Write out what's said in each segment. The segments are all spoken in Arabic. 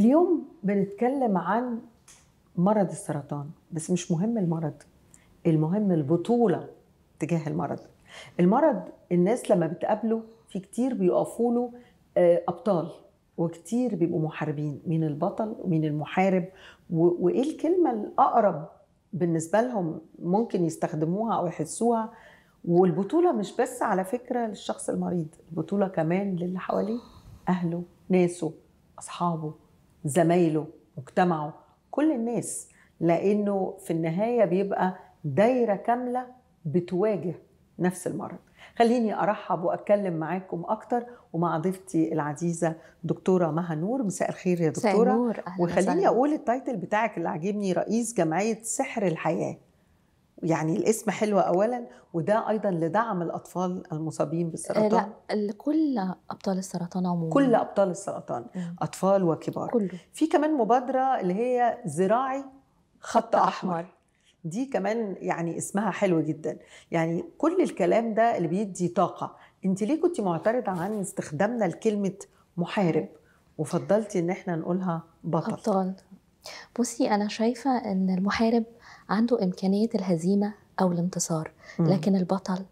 اليوم بنتكلم عن مرض السرطان بس مش مهم المرض المهم البطولة تجاه المرض المرض الناس لما بتقابله في كتير بيقفوا له آه، أبطال وكتير بيبقوا محاربين مين البطل ومين المحارب وإيه الكلمة الأقرب بالنسبة لهم ممكن يستخدموها أو يحسوها والبطولة مش بس على فكرة للشخص المريض البطولة كمان للي حواليه أهله ناسه أصحابه زمايله مجتمعه كل الناس لانه في النهايه بيبقى دايره كامله بتواجه نفس المرض خليني ارحب واتكلم معاكم اكتر ومع ضيفتي العزيزه دكتوره مها نور مساء الخير يا دكتوره مساء النور وخليني اقول التايتل بتاعك اللي عاجبني رئيس جمعيه سحر الحياه يعني الاسم حلو اولا وده ايضا لدعم الاطفال المصابين بالسرطان آه، لا كل ابطال السرطان عموما كل ابطال السرطان اطفال وكبار كله. في كمان مبادره اللي هي زراعي خط, خط احمر, أحمر. دي كمان يعني اسمها حلو جدا يعني كل الكلام ده اللي بيدي طاقه انت ليه كنت معترضه عن استخدامنا لكلمه محارب وفضلتي ان احنا نقولها بطل ابطال بصي انا شايفه ان المحارب عنده إمكانية الهزيمة أو الانتصار لكن البطل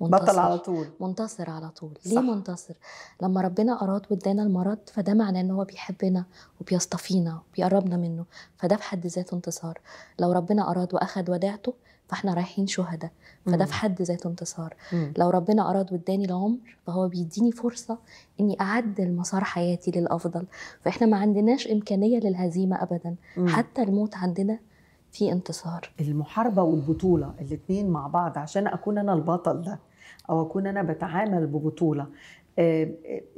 منتصر بطل على طول منتصر على طول صح. ليه منتصر لما ربنا اراد وادانا المرض فده معناه ان هو بيحبنا وبيصطفينا وبيقربنا منه فده في حد ذاته انتصار لو ربنا اراد واخد ودعته فاحنا رايحين شهداء فده في حد ذاته انتصار مم. لو ربنا اراد واداني العمر فهو بيديني فرصه اني اعدل مسار حياتي للافضل فاحنا ما عندناش امكانيه للهزيمه ابدا مم. حتى الموت عندنا في انتصار المحاربه والبطوله الاثنين مع بعض عشان اكون انا البطل ده او اكون انا بتعامل ببطوله آه،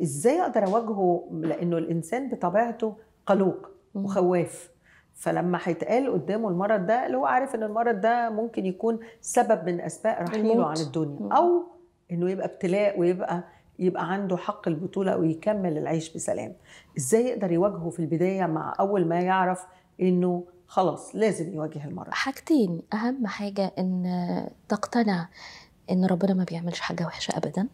ازاي اقدر اواجهه لانه الانسان بطبيعته قلوق وخواف فلما هيتقال قدامه المرض ده اللي هو عارف ان المرض ده ممكن يكون سبب من اسباب رحيله عن الدنيا او انه يبقى ابتلاء ويبقى يبقى عنده حق البطوله ويكمل العيش بسلام ازاي يقدر يواجهه في البدايه مع اول ما يعرف انه خلاص لازم يواجه المرض حاجتين اهم حاجه ان تقتنع ان ربنا ما بيعملش حاجه وحشه ابدا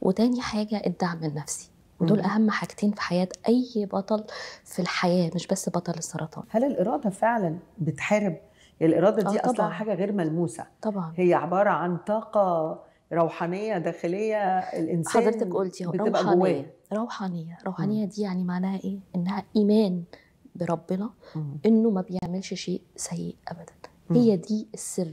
وتاني حاجه الدعم النفسي دول اهم حاجتين في حياه اي بطل في الحياه مش بس بطل السرطان هل الاراده فعلا بتحارب يعني الاراده دي آه، اصلا حاجه غير ملموسه طبعا هي عباره عن طاقه روحانيه داخليه الانسان حضرتك قلتي روحانيه جواه. روحانيه روحانيه دي يعني معناها ايه انها ايمان بربنا انه ما بيعملش شيء سيء ابدا هي دي السر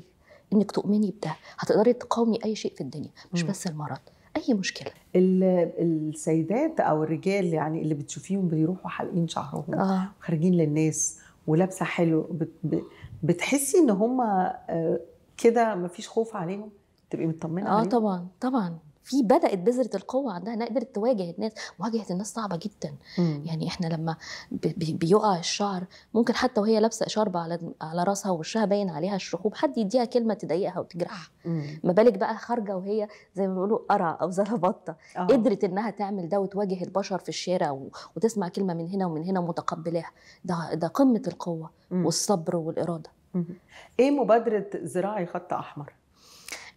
انك تؤمني بده هتقدري تقاومي اي شيء في الدنيا مش بس المرض اي مشكله السيدات او الرجال يعني اللي بتشوفيهم بيروحوا حالقين شعرهم آه. خارجين للناس ولابسه حلو بت بتحسي ان هم آه، كده مفيش خوف عليهم تبقي مطمنه اه عليهم؟ طبعا طبعا في بدات بذره القوه عندها انها قدرت تواجه الناس مواجهه الناس صعبه جدا مم. يعني احنا لما بيقع الشعر ممكن حتى وهي لابسه شاربه على على راسها ووشها باين عليها الشحوب حد يديها كلمه تضايقها وتجرحها ما بالك بقى خارجه وهي زي ما بيقولوا قرع او زلبطه آه. قدرت انها تعمل ده وتواجه البشر في الشارع و... وتسمع كلمه من هنا ومن هنا متقبلاها ده ده قمه القوه مم. والصبر والاراده مم. ايه مبادره زراعي خط احمر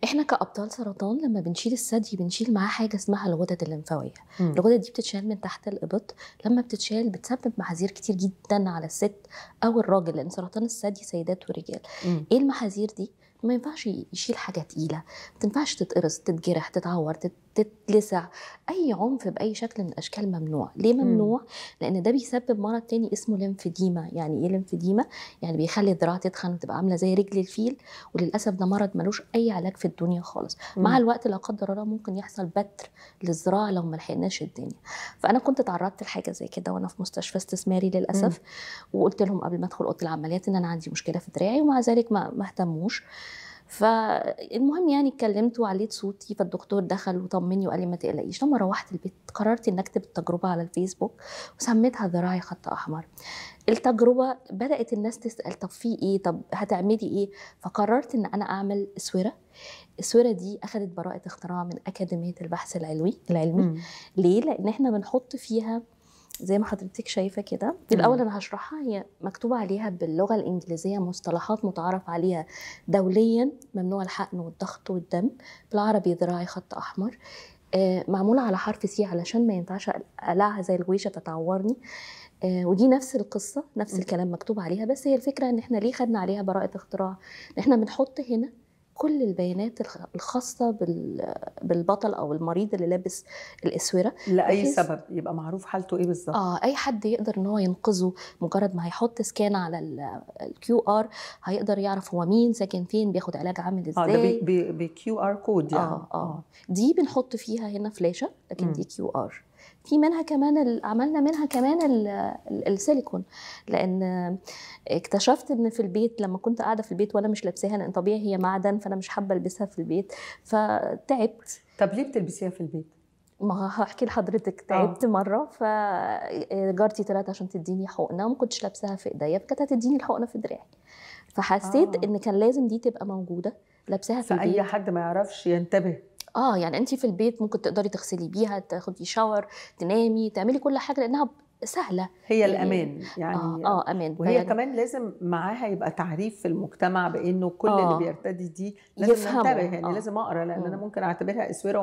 احنا كابطال سرطان لما بنشيل الثدي بنشيل معاه حاجه اسمها الغدد الليمفاويه الغدد دي بتتشال من تحت الابط لما بتتشال بتسبب محاذير كتير جدا على الست او الراجل لان سرطان الثدي سيدات ورجال مم. ايه المحاذير دي ما ينفعش يشيل حاجه تقيله ما تنفعش تتقرص تتجرح تتعور تتلسع اي عنف باي شكل من الاشكال ممنوع ليه ممنوع لان ده بيسبب مرض تاني اسمه ليمفيديما يعني ايه ليمفيديما يعني بيخلي الذراع تتخن وتبقى عامله زي رجل الفيل وللاسف ده مرض ملوش اي علاج في الدنيا خالص م. مع الوقت لا قدر الله ممكن يحصل بتر للذراع لو ما لحقناش الدنيا فانا كنت اتعرضت لحاجه زي كده وانا في مستشفى استثماري للاسف م. وقلت لهم قبل ما ادخل اوضه العمليات ان انا عندي مشكله في دراعي ومع ذلك ما اهتموش فالمهم يعني اتكلمت وعليت صوتي فالدكتور دخل وطمني وقال لي ما تقلقيش لما روحت البيت قررت ان اكتب التجربه على الفيسبوك وسميتها ذراعي خط احمر التجربه بدات الناس تسال طب في ايه طب هتعملي ايه فقررت ان انا اعمل اسوره السوره دي اخذت براءه اختراع من اكاديميه البحث العلمي العلمي ليه لان احنا بنحط فيها زي ما حضرتك شايفه كده الاول انا هشرحها هي مكتوب عليها باللغه الانجليزيه مصطلحات متعارف عليها دوليا ممنوع الحقن والضغط والدم بالعربي ذراعي خط احمر آه، معموله على حرف سي علشان ما ينفعش اقلعها زي الويشة تتعورني آه، ودي نفس القصه نفس الكلام مكتوب عليها بس هي الفكره ان احنا ليه خدنا عليها براءه اختراع ان احنا بنحط هنا كل البيانات الخاصه بالبطل او المريض اللي لابس الاسوره لاي سبب يبقى معروف حالته ايه بالظبط اه اي حد يقدر ان هو ينقذه مجرد ما هيحط سكان على الكيو ار هيقدر يعرف هو مين ساكن فين بياخد علاج عامل ازاي اه ده بكيو ار كود يعني آه،, اه اه دي بنحط فيها هنا فلاشه لكن م. دي كيو ار في منها كمان عملنا منها كمان السيليكون لان اكتشفت ان في البيت لما كنت قاعده في البيت وانا مش لابساها لان طبيعي هي معدن فانا مش حابه البسها في البيت فتعبت طب ليه بتلبسيها في البيت؟ ما هحكي لحضرتك آه. تعبت أوه. مره فجارتي طلعت عشان تديني حقنه وما كنتش لابساها في ايديا فكانت هتديني الحقنه في دراعي فحسيت آه. ان كان لازم دي تبقى موجوده لابساها في البيت فاي حد ما يعرفش ينتبه اه يعني انت في البيت ممكن تقدري تغسلي بيها تاخدي شاور تنامي تعملي كل حاجه لانها سهله هي يعني الامان يعني اه, آه امان وهي يعني كمان لازم معاها يبقى تعريف في المجتمع بانه كل آه اللي بيرتدي دي لازم انتبه يعني آه لازم اقرا لان انا ممكن اعتبرها اسوره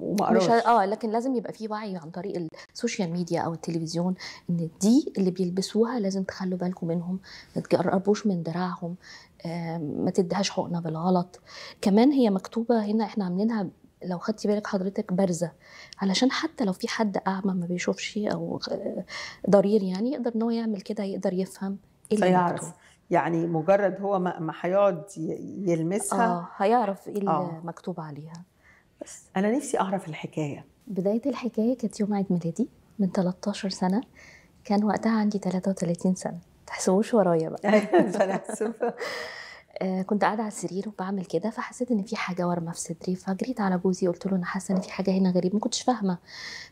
وما اقراش اه لكن لازم يبقى في وعي عن طريق السوشيال ميديا او التلفزيون ان دي اللي بيلبسوها لازم تخلوا بالكم منهم ما تقربوش من دراعهم آه ما تديهاش حقنه بالغلط كمان هي مكتوبه هنا احنا عاملينها لو خدتي بالك حضرتك بارزه علشان حتى لو في حد اعمى ما بيشوفش او ضرير يعني يقدر ان هو يعمل كده يقدر يفهم ايه اللي فيعرف يعني مجرد هو ما هيقعد يلمسها اه هيعرف ايه اللي آه. مكتوب عليها بس انا نفسي اعرف الحكايه بدايه الحكايه كانت يوم عيد ميلادي من 13 سنه كان وقتها عندي 33 سنه تحسبوش ورايا بقى آه، كنت قاعده على السرير وبعمل كده فحسيت ان في حاجه ورمه في صدري فجريت على جوزي قلت له انا حاسه ان في حاجه هنا غريبه ما كنتش فاهمه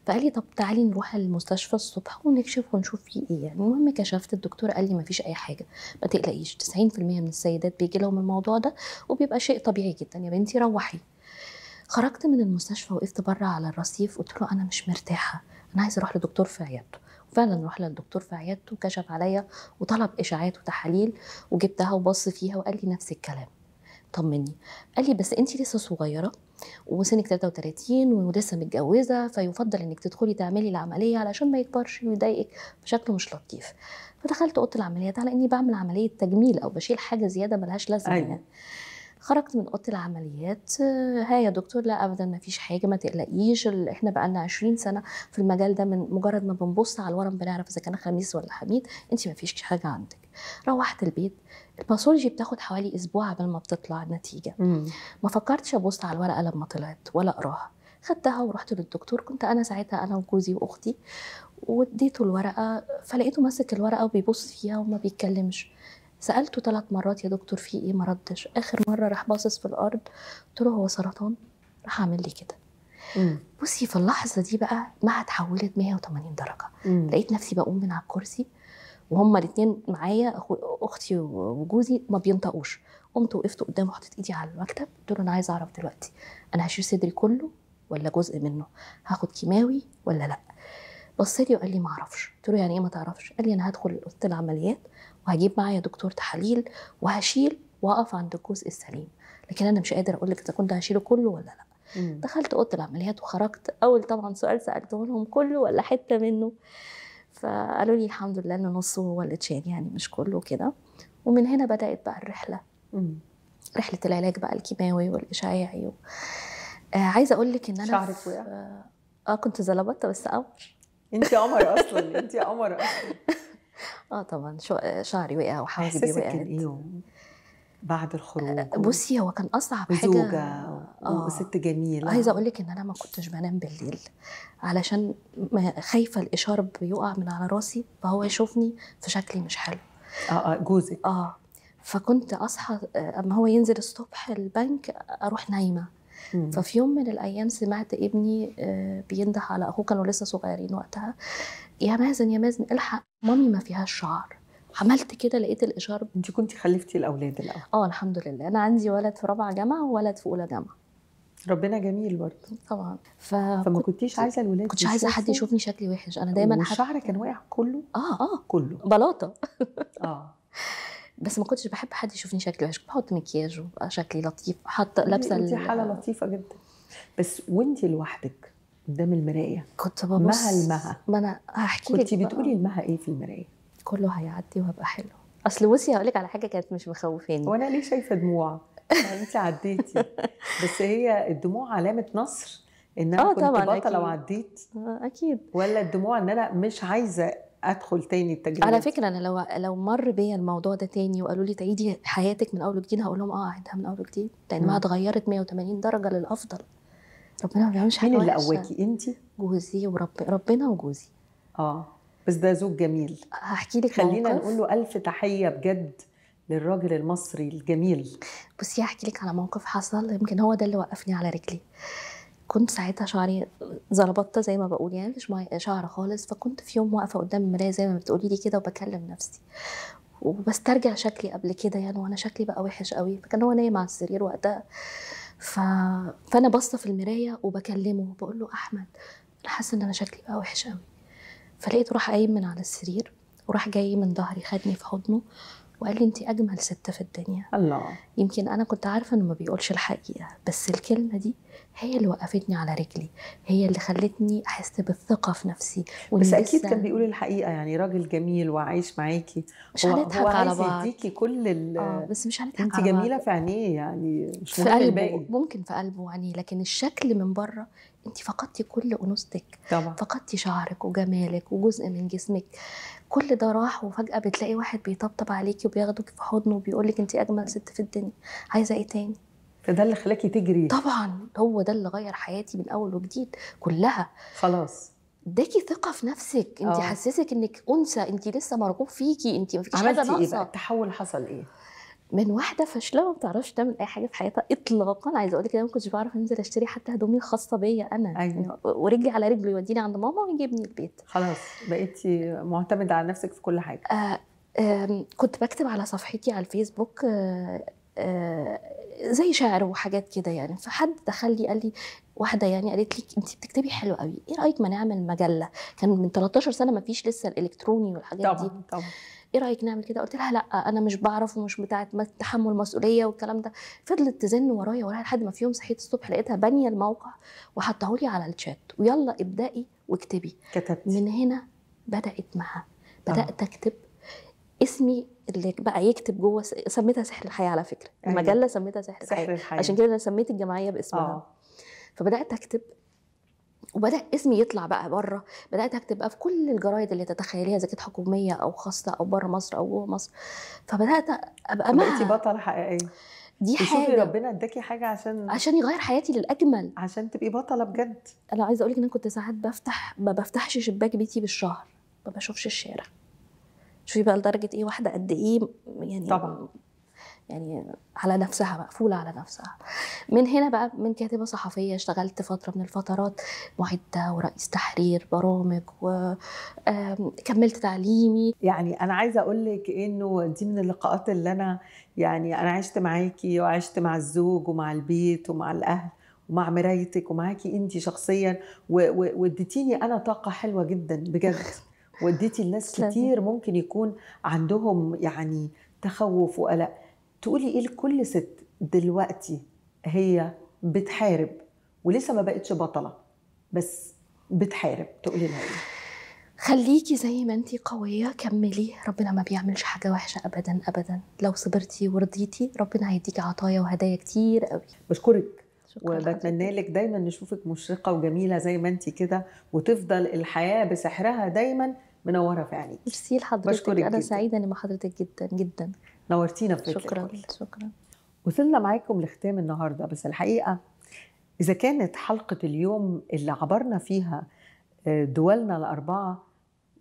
فقال لي طب تعالي نروح المستشفى الصبح ونكشف ونشوف في ايه يعني المهم كشفت الدكتور قال لي ما فيش اي حاجه ما تقلقيش 90% من السيدات بيجي لهم الموضوع ده وبيبقى شيء طبيعي جدا يا بنتي روحي خرجت من المستشفى وقفت بره على الرصيف قلت له انا مش مرتاحه انا عايزه اروح لدكتور في عيادته فعلا راح للدكتور في عيادته كشف عليا وطلب اشاعات وتحاليل وجبتها وبص فيها وقال لي نفس الكلام طمني قال لي بس انت لسه صغيره وسنك 33 ولسه متجوزه فيفضل انك تدخلي تعملي العمليه علشان ما يكبرش ويضايقك بشكل مش لطيف فدخلت اوضه العمليات على اني بعمل عمليه تجميل او بشيل حاجه زياده ملهاش لازمه أيوة. يعني. خرجت من اوضه العمليات آه، ها يا دكتور لا ابدا ما فيش حاجه ما تقلقيش احنا بقى لنا 20 سنه في المجال ده من مجرد ما بنبص على الورم بنعرف اذا كان خميس ولا حميد انت ما فيش حاجه عندك روحت البيت الباثولوجي بتاخد حوالي اسبوع قبل ما بتطلع النتيجه ما فكرتش ابص على الورقه لما طلعت ولا اقراها خدتها ورحت للدكتور كنت انا ساعتها انا وجوزي واختي واديته الورقه فلقيته ماسك الورقه وبيبص فيها وما بيتكلمش سالته ثلاث مرات يا دكتور في ايه ما ردش اخر مره راح باصص في الارض قلت له هو سرطان راح اعمل لي كده بصي في اللحظه دي بقى ما اتحولت 180 درجه مم. لقيت نفسي بقوم من على الكرسي وهما الاثنين معايا اختي وجوزي ما بينطقوش قمت وقفت قدامه وحطيت ايدي على المكتب قلت له انا عايز اعرف دلوقتي انا هشيل صدري كله ولا جزء منه هاخد كيماوي ولا لا بص لي وقال لي ما اعرفش قلت له يعني ايه ما تعرفش قال لي انا هدخل اوضه العمليات وهجيب معايا دكتور تحاليل وهشيل واقف عند الجزء السليم لكن انا مش قادر اقول لك اذا كنت هشيله كله ولا لا مم. دخلت اوضه العمليات وخرجت اول طبعا سؤال سالته لهم كله ولا حته منه فقالوا لي الحمد لله ان نصه هو اللي اتشال يعني مش كله كده ومن هنا بدات بقى الرحله مم. رحله العلاج بقى الكيماوي والاشعاعي و... آه عايزه اقول لك ان انا شعرك وقع؟ اه كنت زلبطه بس قمر انت قمر اصلا انت قمر اصلا اه طبعا شعري وقع وحواجبي وقعت ايه بعد الخروج آه، بصي هو كان اصعب حاجه زوجه آه. وست جميله عايزه اقول لك ان انا ما كنتش بنام بالليل علشان خايفه الاشاره يقع من على راسي فهو يشوفني في شكلي مش حلو اه اه جوزك اه فكنت اصحى آه، اما هو ينزل الصبح البنك اروح نايمه ففي يوم من الايام سمعت ابني آه، بينده على اخوه كانوا لسه صغيرين وقتها يا مازن يا مازن الحق مامي ما فيهاش شعر عملت كده لقيت الاشاره انت كنت خلفتي الاولاد الاول اه الحمد لله انا عندي ولد في رابعه جامعه وولد في اولى جامعه ربنا جميل برضه طبعا ف... فما كنتيش عايزه الولاد كنتش عايزه حد يشوفني شكلي وحش انا دايما حد... شعرك كان واقع كله اه اه كله بلاطه اه بس ما كنتش بحب حد يشوفني شكلي وحش بحط مكياج وشكلي لطيف حاطه لابسه انت حاله لطيفه جدا بس وانت لوحدك قدام المرايه كنت ببص مها المها ما انا هحكي لك كنت بتقولي المها ايه في المرايه كله هيعدي وهبقى حلو اصل بصي هقول لك على حاجه كانت مش مخوفاني وانا ليه شايفه دموع يعني انت عديتي بس هي الدموع علامه نصر ان انا آه كنت بطله وعديت آه، اكيد ولا الدموع ان انا مش عايزه ادخل تاني التجربه على فكره انا لو لو مر بيا الموضوع ده تاني وقالوا لي تعيدي حياتك من اول وجديد هقول لهم اه اعيدها من اول وجديد لان ما اتغيرت 180 درجه للافضل ربنا ما بيعملش حاجه مين اللي قواكي انت جوزي ورب ربنا وجوزي اه بس ده زوج جميل هحكي لك خلينا موقف. نقول له الف تحيه بجد للراجل المصري الجميل بصي هحكي لك على موقف حصل يمكن هو ده اللي وقفني على رجلي كنت ساعتها شعري زلبطه زي ما بقول يعني مفيش شعر خالص فكنت في يوم واقفه قدام المرايه زي ما بتقولي لي كده وبكلم نفسي وبسترجع شكلي قبل كده يعني وانا شكلي بقى وحش قوي فكان هو نايم على السرير وقتها ف... فانا باصه في المرايه وبكلمه بقول له احمد انا حاسه ان انا شكلي بقى وحش قوي فلقيته راح قايم من على السرير وراح جاي من ظهري خدني في حضنه وقال لي انت اجمل ست في الدنيا الله يمكن انا كنت عارفه انه ما بيقولش الحقيقه بس الكلمه دي هي اللي وقفتني على رجلي هي اللي خلتني احس بالثقه في نفسي بس اكيد كان بيقول الحقيقه يعني راجل جميل وعايش معاكي مش هنضحك على بعض يديكي كل ال آه بس مش هنضحك انت جميله بعض. في عينيه يعني مش في قلبه الباقي. ممكن في قلبه وعينيه لكن الشكل من بره انت فقدتي كل انوثتك طبعا فقدتي شعرك وجمالك وجزء من جسمك كل ده راح وفجأة بتلاقي واحد بيطبطب عليكي وبياخدك في حضنه وبيقول لك انت أجمل ست في الدنيا عايزة إيه تاني؟ فده اللي خلاكي تجري طبعا هو ده اللي غير حياتي من أول وجديد كلها خلاص اداكي ثقه في نفسك انت آه. حسسك انك انثى انت لسه مرغوب فيكي انت مفيش حاجه ناقصه عملتي ايه بقى التحول حصل ايه من واحده فاشله ما بتعرفش تعمل اي حاجه في حياتها اطلاقا عايزه اقول لك انا ما كنتش بعرف انزل اشتري حتى هدومي الخاصه بيا انا أيوة. يعني ورجلي على رجله يوديني عند ماما ويجيبني البيت خلاص بقيتي معتمده على نفسك في كل حاجه آه آه كنت بكتب على صفحتي على الفيسبوك آه آه زي شعر وحاجات كده يعني فحد دخل لي قال لي واحده يعني قالت لي انت بتكتبي حلو قوي ايه رايك ما نعمل مجله كان من 13 سنه ما فيش لسه الالكتروني والحاجات طبعا دي طبعا ايه رايك نعمل كده قلت لها لا انا مش بعرف ومش بتاعه تحمل مسؤوليه والكلام ده فضلت تزن ورايا ورايا لحد ما في يوم صحيت الصبح لقيتها بانيه الموقع وحطاه لي على الشات ويلا ابدأي واكتبي كتبت من هنا بدات معاها بدات اكتب اسمي اللي بقى يكتب جوه سميتها سحر الحياه على فكره أيوة. المجله سميتها سحر, سحر الحياه عشان كده انا سميت الجمعيه باسمها آه. فبدات اكتب وبدا اسمي يطلع بقى بره بدات اكتب بقى في كل الجرايد اللي تتخيليها اذا كانت حكوميه او خاصه او بره مصر او جوه مصر فبدات ابقى معاها بقيتي بطله حقيقيه دي حاجه ربنا اداكي حاجه عشان عشان يغير حياتي للاجمل عشان تبقي بطله بجد انا عايزه اقول لك ان انا كنت ساعات بفتح ما بفتحش شباك بيتي بالشهر ما بشوفش الشارع شوفي بقى لدرجه ايه واحده قد ايه يعني طبعا يعني على نفسها مقفولة على نفسها من هنا بقى من كاتبة صحفية اشتغلت فترة من الفترات معدة ورئيس تحرير برامج وكملت تعليمي يعني أنا عايزة أقول لك إنه دي من اللقاءات اللي أنا يعني أنا عشت معاكي وعشت مع الزوج ومع البيت ومع الأهل ومع مرايتك ومعاكي انت شخصيا واديتيني انا طاقه حلوه جدا بجد واديتي لناس كتير ممكن يكون عندهم يعني تخوف وقلق تقولي ايه لكل ست دلوقتي هي بتحارب ولسه ما بقتش بطله بس بتحارب تقولي لها ايه خليكي زي ما انتي قوية كملي ربنا ما بيعملش حاجة وحشة أبدا أبدا لو صبرتي ورضيتي ربنا هيديكي عطايا وهدايا كتير قوي بشكرك وبتمنى لك دايما نشوفك مشرقة وجميلة زي ما انتي كده وتفضل الحياة بسحرها دايما منورة في عينيك ميرسي لحضرتك أنا جداً. سعيدة إني مع حضرتك جدا جدا نورتينا في شكرا شكرا وصلنا معاكم لختام النهارده بس الحقيقه اذا كانت حلقه اليوم اللي عبرنا فيها آه، دولنا الاربعه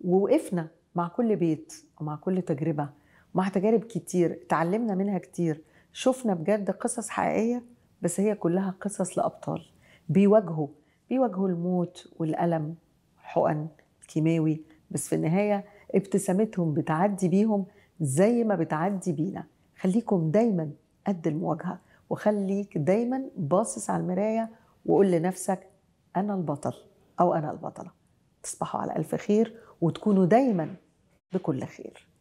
ووقفنا مع كل بيت ومع كل تجربه ومع تجارب كتير اتعلمنا منها كتير شفنا بجد قصص حقيقيه بس هي كلها قصص لابطال بيواجهوا بيواجهوا الموت والالم حقن كيماوي بس في النهايه ابتسامتهم بتعدي بيهم زي ما بتعدي بينا خليكم دايما قد المواجهه وخليك دايما باصص على المرايه وقول لنفسك انا البطل او انا البطله تصبحوا على الف خير وتكونوا دايما بكل خير